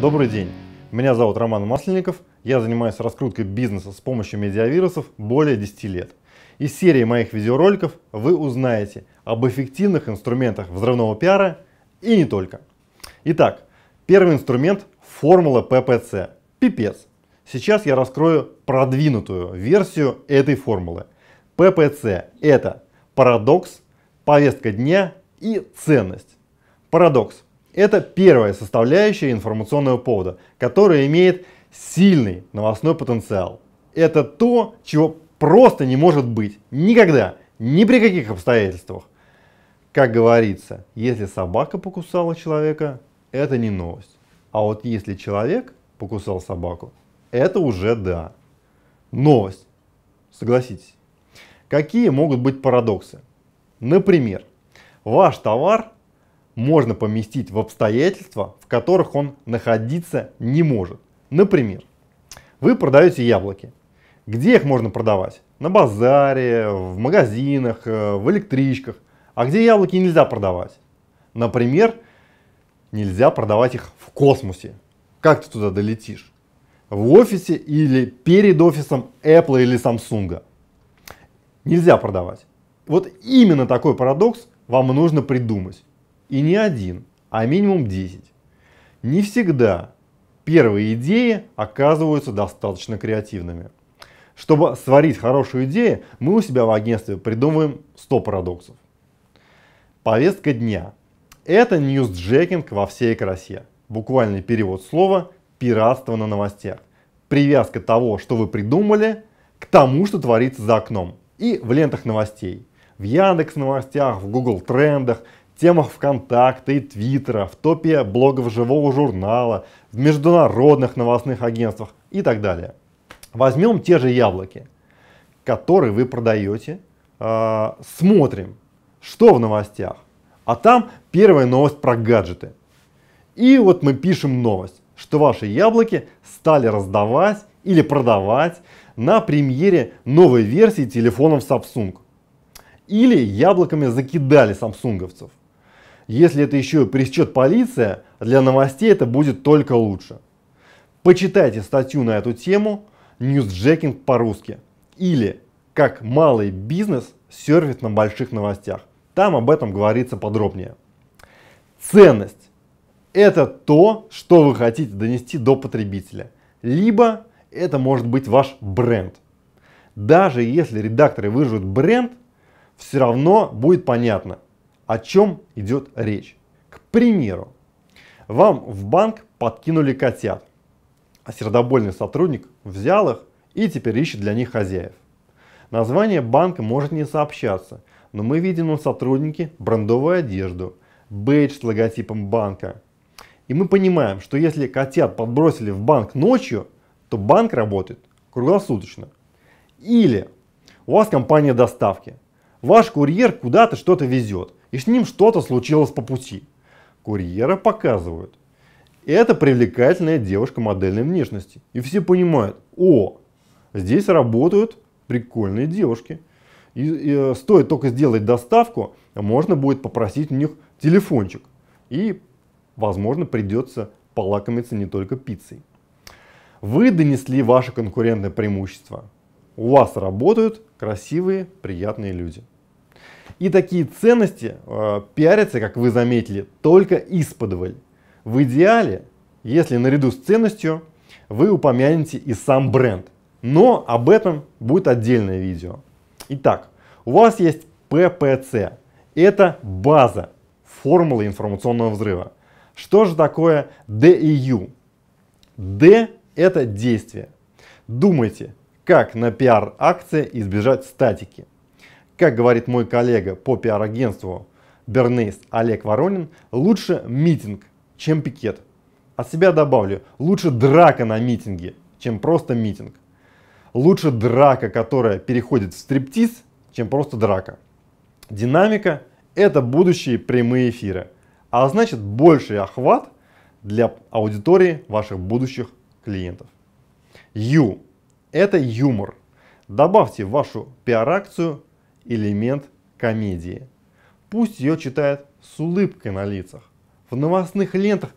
Добрый день! Меня зовут Роман Масленников, я занимаюсь раскруткой бизнеса с помощью медиавирусов более 10 лет. Из серии моих видеороликов вы узнаете об эффективных инструментах взрывного пиара и не только. Итак, первый инструмент – формула ППЦ – пипец. Сейчас я раскрою продвинутую версию этой формулы. ППЦ – это парадокс, повестка дня и ценность. Парадокс это первая составляющая информационного повода, которая имеет сильный новостной потенциал. Это то, чего просто не может быть никогда, ни при каких обстоятельствах. Как говорится, если собака покусала человека, это не новость. А вот если человек покусал собаку, это уже да. Новость. Согласитесь. Какие могут быть парадоксы? Например, ваш товар можно поместить в обстоятельства, в которых он находиться не может. Например, вы продаете яблоки. Где их можно продавать? На базаре, в магазинах, э, в электричках. А где яблоки нельзя продавать? Например, нельзя продавать их в космосе. Как ты туда долетишь? В офисе или перед офисом Apple или Samsung. Нельзя продавать. Вот именно такой парадокс вам нужно придумать. И не один, а минимум 10. Не всегда первые идеи оказываются достаточно креативными. Чтобы сварить хорошую идею, мы у себя в агентстве придумываем 100 парадоксов. Повестка дня. Это ньюсджекинг во всей красе. Буквальный перевод слова «пиратство на новостях». Привязка того, что вы придумали, к тому, что творится за окном и в лентах новостей. В Яндекс новостях, в Google трендах, темах ВКонтакта и Твиттера, в топе блогов живого журнала, в международных новостных агентствах и так далее. Возьмем те же яблоки, которые вы продаете, а, смотрим, что в новостях. А там первая новость про гаджеты. И вот мы пишем новость, что ваши яблоки стали раздавать или продавать на премьере новой версии телефонов Samsung. Или яблоками закидали самсунговцев. Если это еще и пресечет полиция, для новостей это будет только лучше. Почитайте статью на эту тему «Ньюсджекинг по-русски» или «Как малый бизнес сервит на больших новостях». Там об этом говорится подробнее. Ценность – это то, что вы хотите донести до потребителя. Либо это может быть ваш бренд. Даже если редакторы выживут бренд, все равно будет понятно, о чем идет речь. К примеру, вам в банк подкинули котят, а сердобольный сотрудник взял их и теперь ищет для них хозяев. Название банка может не сообщаться, но мы видим на сотруднике брендовую одежду, бейдж с логотипом банка. И мы понимаем, что если котят подбросили в банк ночью, то банк работает круглосуточно. Или у вас компания доставки. Ваш курьер куда-то что-то везет и с ним что-то случилось по пути. Курьера показывают. Это привлекательная девушка модельной внешности. И все понимают, о, здесь работают прикольные девушки. И, и э, стоит только сделать доставку, можно будет попросить у них телефончик. И, возможно, придется полакомиться не только пиццей. Вы донесли ваше конкурентное преимущество. У вас работают красивые, приятные люди. И такие ценности э, пиарятся, как вы заметили, только исподволь. В идеале, если наряду с ценностью, вы упомянете и сам бренд. Но об этом будет отдельное видео. Итак, у вас есть ППЦ. Это база формулы информационного взрыва. Что же такое DEU? D – это действие. Думайте, как на пиар-акции избежать статики. Как говорит мой коллега по пиар-агентству Бернейс Олег Воронин, лучше митинг, чем пикет. От себя добавлю, лучше драка на митинге, чем просто митинг. Лучше драка, которая переходит в стриптиз, чем просто драка. Динамика – это будущие прямые эфиры, а значит больший охват для аудитории ваших будущих клиентов. Ю – это юмор. Добавьте в вашу пиар-акцию элемент комедии. Пусть ее читают с улыбкой на лицах. В новостных лентах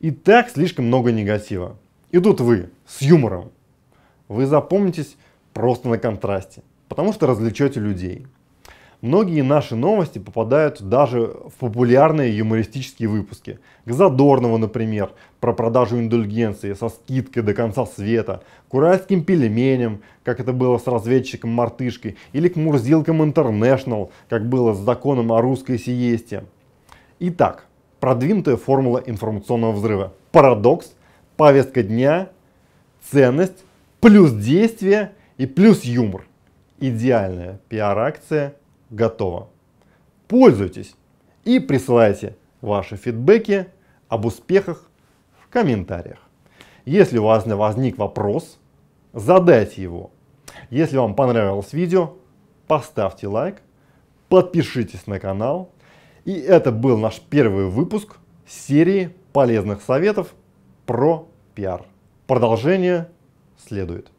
и так слишком много негатива. И тут вы с юмором. Вы запомнитесь просто на контрасте, потому что развлечете людей. Многие наши новости попадают даже в популярные юмористические выпуски. К Задорнову, например, про продажу индульгенции со скидкой до конца света, к уральским пельменям, как это было с разведчиком Мартышкой, или к Мурзилкам Интернешнл, как было с законом о русской сиесте. Итак, продвинутая формула информационного взрыва. Парадокс, повестка дня, ценность, плюс действие и плюс юмор. Идеальная пиар-акция – готово. Пользуйтесь и присылайте ваши фидбэки об успехах в комментариях. Если у вас возник вопрос, задайте его. Если вам понравилось видео, поставьте лайк, подпишитесь на канал. И это был наш первый выпуск серии полезных советов про пиар. Продолжение следует.